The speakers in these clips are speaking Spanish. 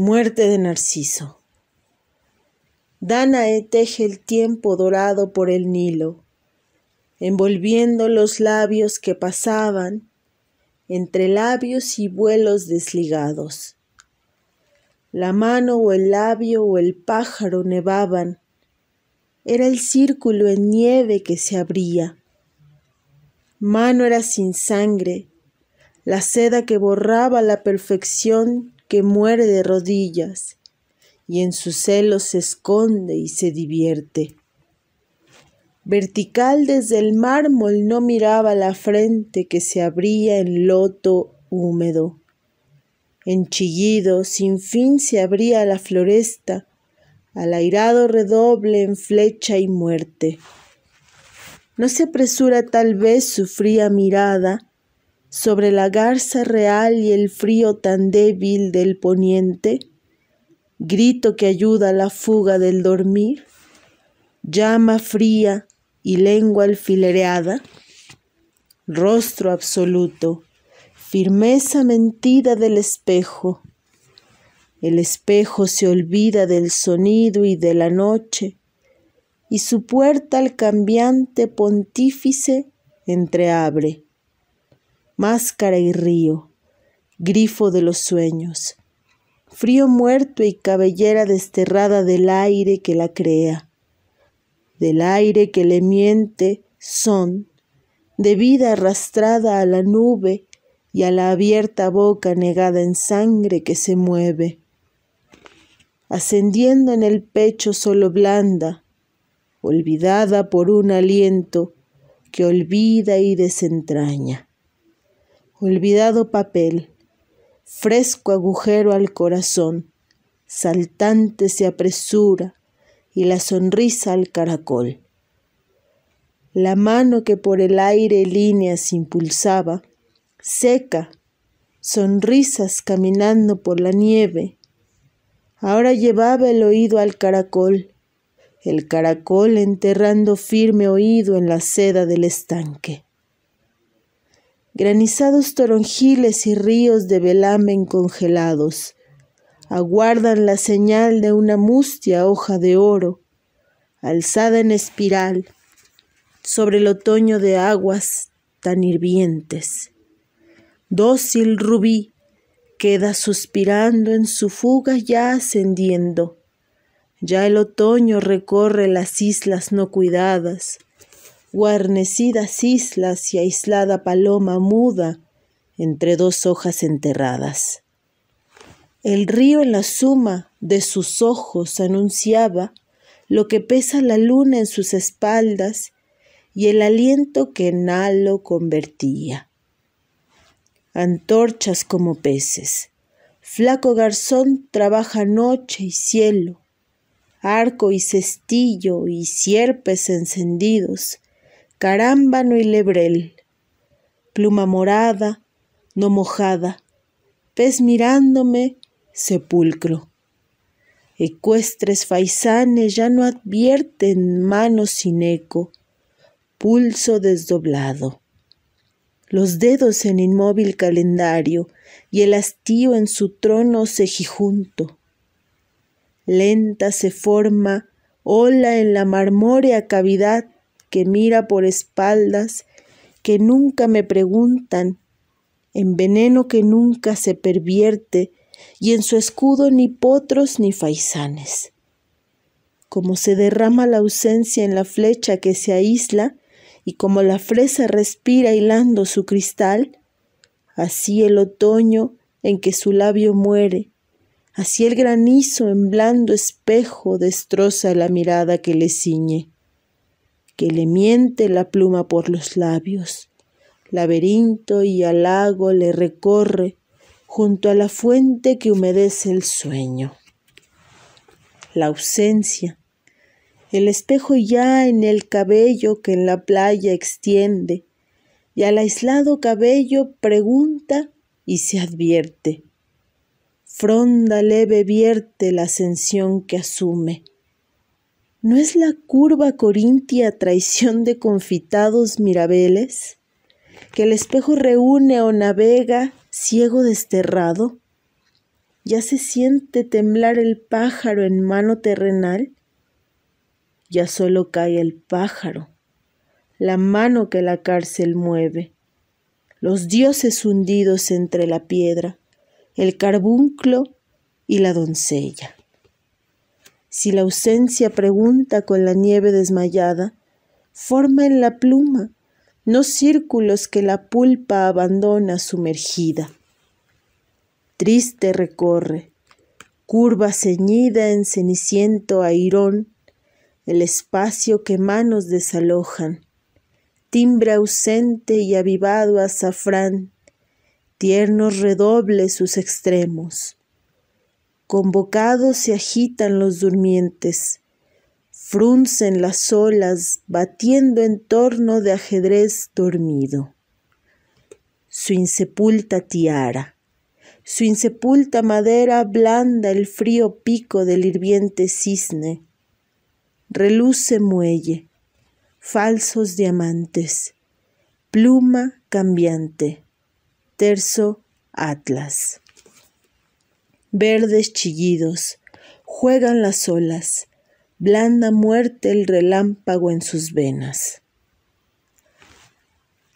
Muerte de Narciso. Danae teje el tiempo dorado por el Nilo, envolviendo los labios que pasaban entre labios y vuelos desligados. La mano o el labio o el pájaro nevaban. Era el círculo en nieve que se abría. Mano era sin sangre, la seda que borraba la perfección que muere de rodillas y en su celo se esconde y se divierte. Vertical desde el mármol no miraba la frente que se abría en loto húmedo. Enchillido, sin fin se abría la floresta, al airado redoble en flecha y muerte. No se apresura tal vez su fría mirada sobre la garza real y el frío tan débil del poniente, grito que ayuda a la fuga del dormir, llama fría y lengua alfilereada, rostro absoluto, firmeza mentida del espejo. El espejo se olvida del sonido y de la noche, y su puerta al cambiante pontífice entreabre máscara y río, grifo de los sueños, frío muerto y cabellera desterrada del aire que la crea, del aire que le miente son, de vida arrastrada a la nube y a la abierta boca negada en sangre que se mueve, ascendiendo en el pecho solo blanda, olvidada por un aliento que olvida y desentraña olvidado papel, fresco agujero al corazón, saltante se apresura y la sonrisa al caracol. La mano que por el aire líneas impulsaba, seca, sonrisas caminando por la nieve, ahora llevaba el oído al caracol, el caracol enterrando firme oído en la seda del estanque granizados toronjiles y ríos de velamen congelados. Aguardan la señal de una mustia hoja de oro, alzada en espiral sobre el otoño de aguas tan hirvientes. Dócil rubí queda suspirando en su fuga ya ascendiendo. Ya el otoño recorre las islas no cuidadas, guarnecidas islas y aislada paloma muda entre dos hojas enterradas. El río en la suma de sus ojos anunciaba lo que pesa la luna en sus espaldas y el aliento que en convertía. Antorchas como peces, flaco garzón trabaja noche y cielo, arco y cestillo y sierpes encendidos, carámbano y lebrel, pluma morada, no mojada, pez mirándome, sepulcro. Ecuestres faisanes ya no advierten manos sin eco, pulso desdoblado. Los dedos en inmóvil calendario y el hastío en su trono cejijunto. Lenta se forma ola en la marmórea cavidad que mira por espaldas, que nunca me preguntan, en veneno que nunca se pervierte, y en su escudo ni potros ni faisanes. Como se derrama la ausencia en la flecha que se aísla, y como la fresa respira hilando su cristal, así el otoño en que su labio muere, así el granizo en blando espejo destroza la mirada que le ciñe que le miente la pluma por los labios. Laberinto y halago le recorre junto a la fuente que humedece el sueño. La ausencia, el espejo ya en el cabello que en la playa extiende, y al aislado cabello pregunta y se advierte. Fronda leve vierte la ascensión que asume. ¿No es la curva corintia traición de confitados mirabeles? Que el espejo reúne o navega ciego desterrado. Ya se siente temblar el pájaro en mano terrenal. Ya solo cae el pájaro, la mano que la cárcel mueve. Los dioses hundidos entre la piedra, el carbunclo y la doncella. Si la ausencia pregunta con la nieve desmayada, forma en la pluma no círculos que la pulpa abandona sumergida. Triste recorre, curva ceñida en ceniciento airón, el espacio que manos desalojan, timbre ausente y avivado azafrán, tiernos redoble sus extremos, convocados se agitan los durmientes, fruncen las olas batiendo en torno de ajedrez dormido. Su insepulta tiara, su insepulta madera blanda el frío pico del hirviente cisne, reluce muelle, falsos diamantes, pluma cambiante, terzo atlas verdes chillidos, juegan las olas, blanda muerte el relámpago en sus venas.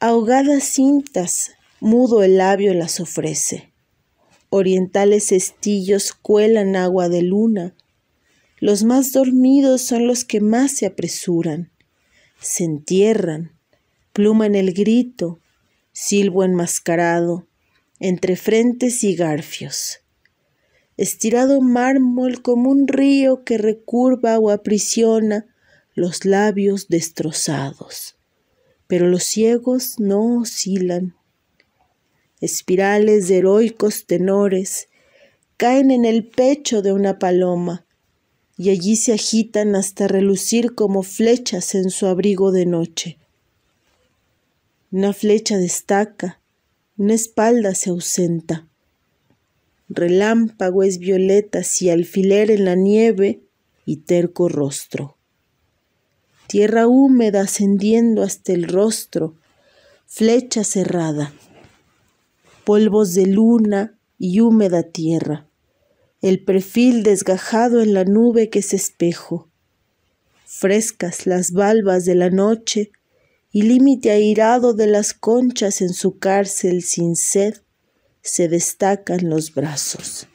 Ahogadas cintas, mudo el labio las ofrece. Orientales estillos cuelan agua de luna. Los más dormidos son los que más se apresuran. Se entierran, pluma en el grito, silbo enmascarado, entre frentes y garfios estirado mármol como un río que recurva o aprisiona los labios destrozados. Pero los ciegos no oscilan. Espirales de heroicos tenores caen en el pecho de una paloma y allí se agitan hasta relucir como flechas en su abrigo de noche. Una flecha destaca, una espalda se ausenta relámpago es violeta si alfiler en la nieve y terco rostro. Tierra húmeda ascendiendo hasta el rostro, flecha cerrada, polvos de luna y húmeda tierra, el perfil desgajado en la nube que es espejo, frescas las valvas de la noche y límite airado de las conchas en su cárcel sin sed se destacan los brazos.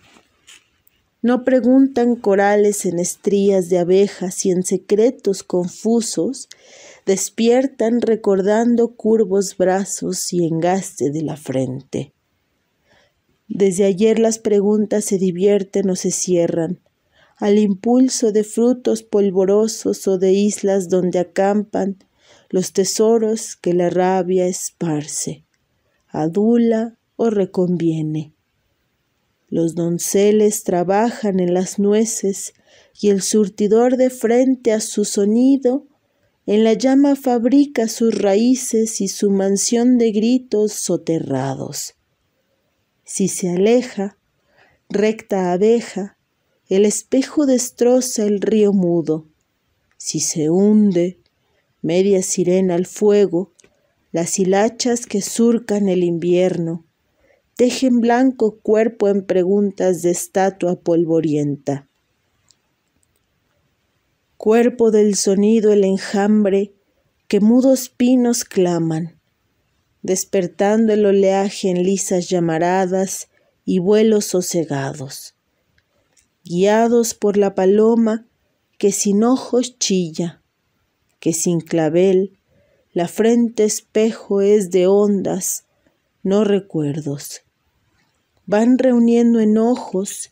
No preguntan corales en estrías de abejas y en secretos confusos, despiertan recordando curvos brazos y engaste de la frente. Desde ayer las preguntas se divierten o se cierran, al impulso de frutos polvorosos o de islas donde acampan los tesoros que la rabia esparce, adula o reconviene. Los donceles trabajan en las nueces y el surtidor de frente a su sonido, en la llama fabrica sus raíces y su mansión de gritos soterrados. Si se aleja, recta abeja, el espejo destroza el río mudo. Si se hunde, media sirena al fuego, las hilachas que surcan el invierno dejen blanco cuerpo en preguntas de estatua polvorienta. Cuerpo del sonido el enjambre que mudos pinos claman, despertando el oleaje en lisas llamaradas y vuelos sosegados, guiados por la paloma que sin ojos chilla, que sin clavel la frente espejo es de ondas no recuerdos. Van reuniendo enojos,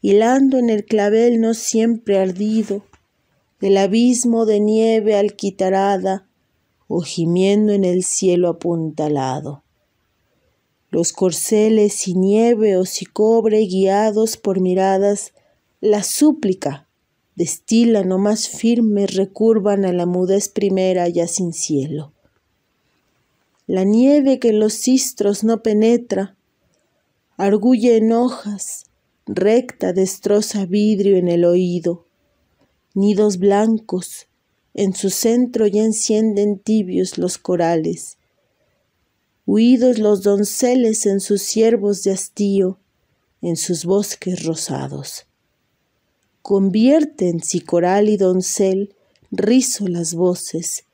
hilando en el clavel no siempre ardido, del abismo de nieve alquitarada o gimiendo en el cielo apuntalado. Los corceles y nieve o si cobre guiados por miradas, la súplica destila no más firme recurvan a la mudez primera ya sin cielo la nieve que los cistros no penetra, arguye en hojas, recta destroza vidrio en el oído, nidos blancos, en su centro ya encienden tibios los corales. Huidos los donceles en sus ciervos de hastío, en sus bosques rosados. en si coral y doncel, rizo las voces,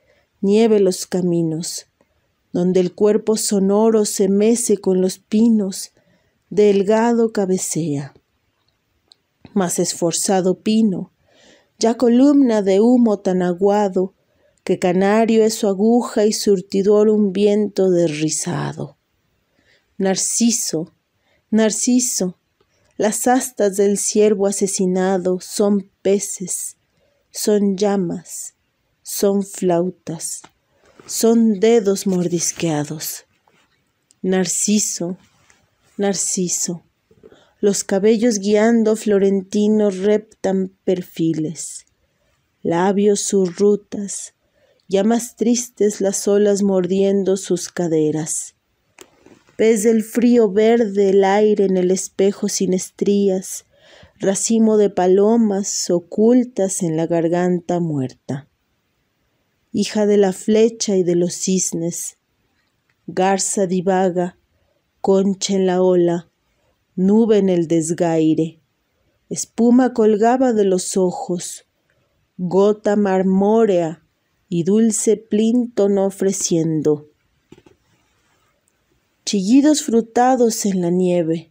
nieve los caminos, donde el cuerpo sonoro se mece con los pinos, delgado cabecea. Más esforzado pino, ya columna de humo tan aguado, que canario es su aguja y surtidor un viento derrizado. Narciso, narciso, las astas del ciervo asesinado son peces, son llamas, son flautas son dedos mordisqueados. Narciso, narciso, los cabellos guiando florentinos reptan perfiles, labios sus rutas, llamas tristes las olas mordiendo sus caderas. Pez del frío verde el aire en el espejo sin estrías, racimo de palomas ocultas en la garganta muerta hija de la flecha y de los cisnes. Garza divaga, concha en la ola, nube en el desgaire. Espuma colgaba de los ojos, gota marmórea y dulce plinto no ofreciendo. Chillidos frutados en la nieve,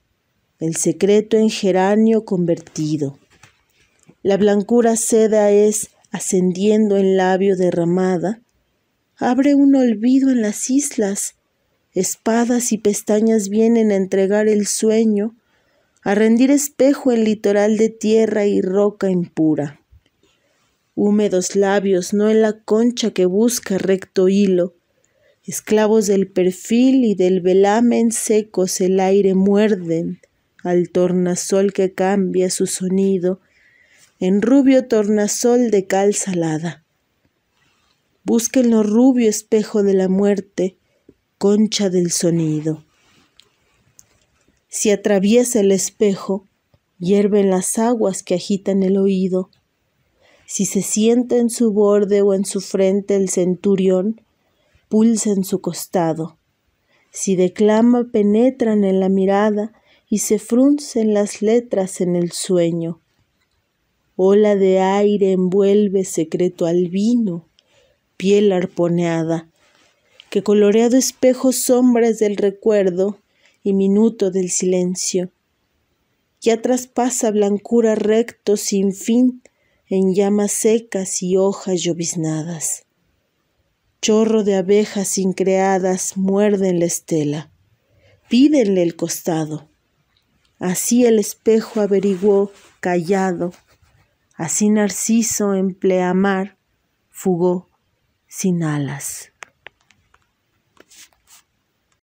el secreto en geranio convertido. La blancura seda es ascendiendo en labio derramada, abre un olvido en las islas, espadas y pestañas vienen a entregar el sueño, a rendir espejo el litoral de tierra y roca impura. Húmedos labios, no en la concha que busca recto hilo, esclavos del perfil y del velamen secos el aire muerden al tornasol que cambia su sonido en rubio tornasol de cal salada. lo rubio espejo de la muerte, concha del sonido. Si atraviesa el espejo, hierven las aguas que agitan el oído. Si se sienta en su borde o en su frente el centurión, pulsa en su costado. Si declama, penetran en la mirada y se fruncen las letras en el sueño ola de aire envuelve secreto al vino, piel arponeada, que coloreado espejo sombras del recuerdo y minuto del silencio. Ya traspasa blancura recto sin fin en llamas secas y hojas lloviznadas. Chorro de abejas increadas muerden la estela, pídenle el costado. Así el espejo averiguó, callado, Así Narciso en pleamar fugó sin alas.